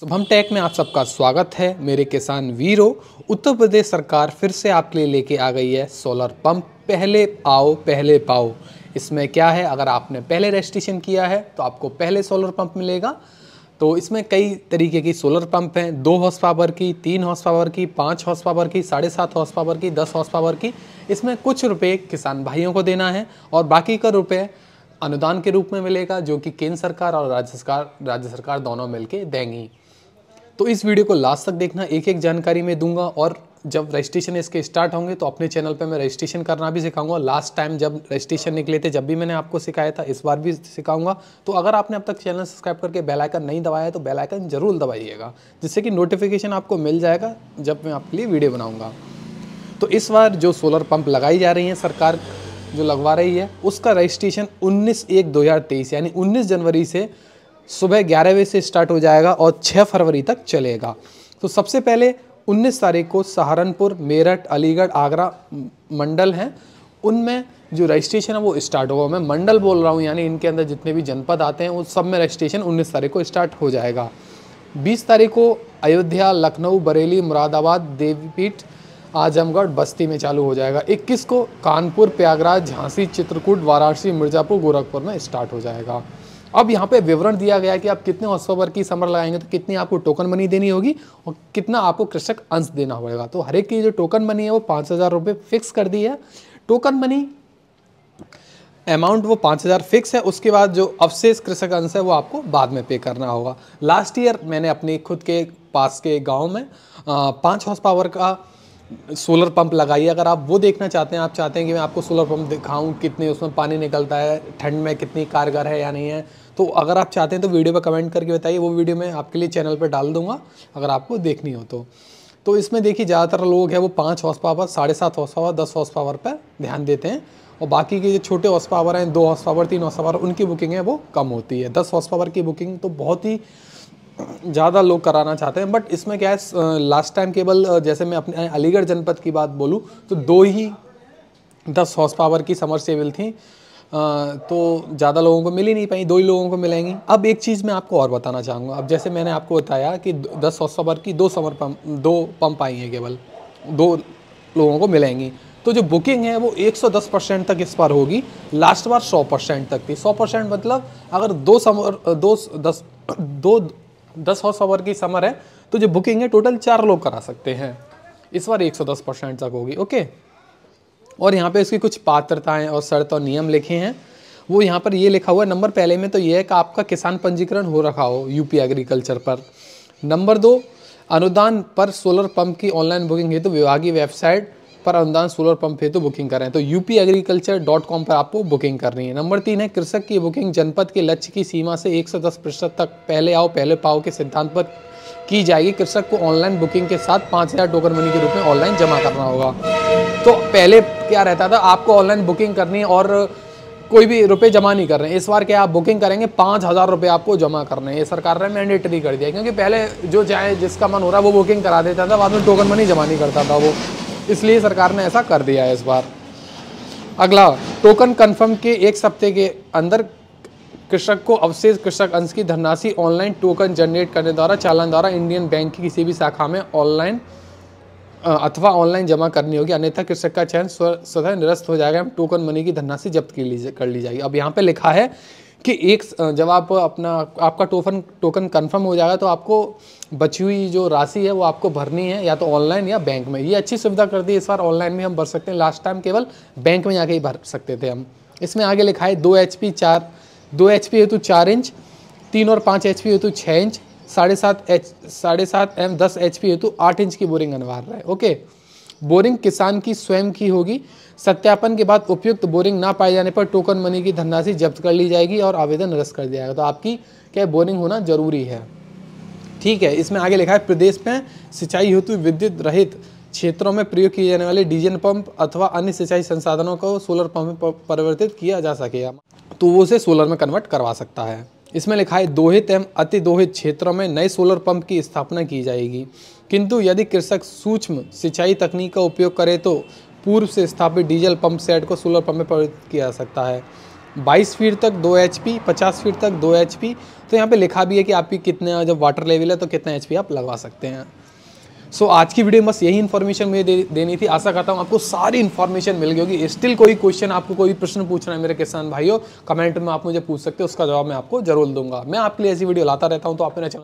शुभम टैक में आप सबका स्वागत है मेरे किसान वीरो उत्तर प्रदेश सरकार फिर से आपके लिए लेके आ गई है सोलर पंप पहले आओ पहले पाओ इसमें क्या है अगर आपने पहले रजिस्ट्रेशन किया है तो आपको पहले सोलर पंप मिलेगा तो इसमें कई तरीके की सोलर पंप हैं दो हॉर्स पावर की तीन हॉर्स पावर की पाँच हॉर्स पावर की साढ़े सात हॉर्स पावर की दस हॉर्स पावर की इसमें कुछ रुपये किसान भाइयों को देना है और बाकी का रुपये अनुदान के रूप में मिलेगा जो कि केंद्र सरकार और राज्य सरकार राज्य सरकार दोनों मिलकर देंगी तो इस वीडियो को लास्ट तक देखना एक एक जानकारी मैं दूंगा और जब रजिस्ट्रेशन इसके स्टार्ट होंगे तो अपने चैनल पर मैं रजिस्ट्रेशन करना भी सिखाऊंगा लास्ट टाइम जब रजिस्ट्रेशन निकले थे जब भी मैंने आपको सिखाया था इस बार भी सिखाऊंगा तो अगर आपने अब तक चैनल सब्सक्राइब करके बेल आइकन नहीं दबाया तो बेल आइकन जरूर दबाइएगा जिससे कि नोटिफिकेशन आपको मिल जाएगा जब मैं आपके लिए वीडियो बनाऊँगा तो इस बार जो सोलर पम्प लगाई जा रही है सरकार जो लगवा रही है उसका रजिस्ट्रेशन उन्नीस एक दो यानी उन्नीस जनवरी से सुबह ग्यारह बजे से स्टार्ट हो जाएगा और 6 फरवरी तक चलेगा तो सबसे पहले 19 तारीख को सहारनपुर मेरठ अलीगढ़ आगरा मंडल हैं उनमें जो रजिस्ट्रेशन है वो स्टार्ट होगा मैं मंडल बोल रहा हूँ यानी इनके अंदर जितने भी जनपद आते हैं उन सब में रजिस्ट्रेशन उन्नीस तारीख को स्टार्ट हो जाएगा बीस तारीख को अयोध्या लखनऊ बरेली मुरादाबाद देवीपीठ आजमगढ़ बस्ती में चालू हो जाएगा 21 को कानपुर प्रयागराज झांसी चित्रकूट वाराणसी मिर्ज़ापुर गोरखपुर में स्टार्ट हो जाएगा अब यहाँ पे विवरण दिया गया है कि आप कितने हॉर्सपावर की समर लगाएंगे तो कितनी आपको टोकन मनी देनी होगी और कितना आपको कृषक अंश देना होगा तो हर एक की जो टोकन मनी है वो पाँच हज़ार रुपये फिक्स कर दी है टोकन मनी अमाउंट वो पाँच हज़ार फिक्स है उसके बाद जो अवशेष कृषक अंश है वो आपको बाद में पे करना होगा लास्ट ईयर मैंने अपने खुद के पास के गांव में पाँच हॉर्स पावर का सोलर पंप लगाइए अगर आप वो देखना चाहते हैं आप चाहते हैं कि मैं आपको सोलर पंप दिखाऊं कितने उसमें पानी निकलता है ठंड में कितनी कारगर है या नहीं है तो अगर आप चाहते हैं तो वीडियो पर कमेंट करके बताइए वो वीडियो मैं आपके लिए चैनल पर डाल दूंगा अगर आपको देखनी हो तो तो इसमें देखिए ज़्यादातर लोग हैं वो पाँच हॉर्स पावर साढ़े सात हॉर्स पावर दस हॉर्स पावर पर ध्यान देते हैं और बाकी के जो छोटे हॉर्स पावर हैं दो हॉर्स पावर तीन हॉर्स पावर उनकी बुकिंग है वो कम होती है दस हॉर्स पावर की बुकिंग तो बहुत ही ज़्यादा लोग कराना चाहते हैं बट इसमें क्या है लास्ट टाइम केवल जैसे मैं अपने अलीगढ़ जनपद की बात बोलूँ तो दो ही दस हॉर्स पावर की समर सेविल थी तो ज़्यादा लोगों को मिल ही नहीं पाई दो ही लोगों को मिलेंगी अब एक चीज़ मैं आपको और बताना चाहूँगा अब जैसे मैंने आपको बताया कि दस हॉर्स पावर की दो समर पम्प दो पम्प आई हैं केवल दो लोगों को मिलेंगी तो जो बुकिंग है वो 110 परसेंट तक इस बार होगी लास्ट बार 100 परसेंट तक थी 100 परसेंट मतलब अगर दो समर दो दस दो दस हॉर्स पावर की समर है तो जो बुकिंग है टोटल चार लोग करा सकते हैं इस बार एक तक होगी ओके और यहाँ पर इसकी कुछ पात्रताएँ और शर्त और नियम लिखे हैं वो यहाँ पर ये लिखा हुआ है नंबर पहले में तो ये है कि आपका किसान पंजीकरण हो रखा हो यूपी एग्रीकल्चर पर नंबर दो अनुदान पर सोलर पंप की ऑनलाइन बुकिंग है तो विभागीय वेबसाइट पर अनुदान सोलर पंप हेतु तो बुकिंग करें तो यूपी एग्रीकल्चर डॉट कॉम पर आपको बुकिंग करनी है नंबर तीन है कृषक की बुकिंग जनपद के लक्ष्य की सीमा से 110 प्रतिशत तक पहले आओ पहले पाओ के सिद्धांत पर की जाएगी कृषक को ऑनलाइन बुकिंग के साथ पाँच हज़ार टोकन मनी के रूप में ऑनलाइन जमा करना होगा तो पहले क्या रहता था आपको ऑनलाइन बुकिंग करनी और कोई भी रुपए जमा नहीं कर रहे हैं इस बार क्या आप बुकिंग करेंगे पाँच हज़ार रुपये आपको जमा करने हैं ये सरकार ने मैंडेटरी कर दिया क्योंकि पहले जो चाहे जिसका मन हो रहा है वो बुकिंग करा देता था बाद में टोकन मनी जमा नहीं करता था वो इसलिए सरकार ने ऐसा कर दिया है इस बार अगला टोकन कन्फर्म के एक सप्ते के अंदर कृषक को अवशेष कृषक अंश की धनराशि ऑनलाइन टोकन जनरेट करने द्वारा चालन द्वारा इंडियन बैंक की किसी भी शाखा में ऑनलाइन अथवा ऑनलाइन जमा करनी होगी अन्यथा कृषक का चयन स्वतः निरस्त हो जाएगा हम टोकन मनी की धनराशि जब्त कर ली जाएगी अब यहाँ पे लिखा है कि एक जब आप अपना आपका टोकन टोकन कंफर्म हो जाएगा तो आपको बची हुई जो राशि है वो आपको भरनी है या तो ऑनलाइन या बैंक में ये अच्छी सुविधा कर दी इस बार ऑनलाइन भी हम भर सकते हैं लास्ट टाइम केवल बैंक में जाके ही भर सकते थे हम इसमें आगे लिखा है दो एच पी चार दो एच पी हेतु चार इंच तीन और पाँच एच पी हेतु छः इंच साढ़े सात एच साढ़े सात एम दस एच पी हेतु आठ इंच की बोरिंग अनिवार्य है ओके बोरिंग किसान की स्वयं की होगी सत्यापन के बाद उपयुक्त बोरिंग ना पाए जाने पर टोकन मनी की धनराशि जब्त कर ली जाएगी और आवेदन रद्द कर दिया जाएगा तो आपकी क्या बोरिंग होना जरूरी है ठीक है इसमें आगे लिखा है प्रदेश में सिंचाई हेतु विद्युत रहित क्षेत्रों में प्रयोग किए जाने वाले डीजल पंप अथवा अन्य सिंचाई संसाधनों को सोलर पंप में परिवर्तित किया जा सकेगा तो वो उसे सोलर में कन्वर्ट करवा सकता है इसमें लिखा है दोहित एवं अति दोहित क्षेत्रों में नए सोलर पंप की स्थापना की जाएगी किंतु यदि कृषक सूक्ष्म सिंचाई तकनीक का उपयोग करे तो पूर्व से स्थापित डीजल पंप सेट को सोलर पंप में परिवर्तित किया जा सकता है 22 फीट तक 2 एच पी पचास फीट तक 2 एच पी तो यहाँ पे लिखा भी है कि आपकी कितने जब वाटर लेवल है तो कितना एच पी आप लगवा सकते हैं सो so, आज की वीडियो में बस यही इन्फॉर्मेशन मुझे दे, देनी थी आशा करता हूँ आपको सारी इन्फॉर्मेशन मिल गई होगी स्टिल कोई क्वेश्चन आपको कोई प्रश्न पूछना है मेरे किसान भाइयों कमेंट में आप मुझे पूछ सकते हो उसका जवाब मैं आपको जरूर दूंगा मैं आपके लिए ऐसी वीडियो लाता रहता हूँ तो आप मेरा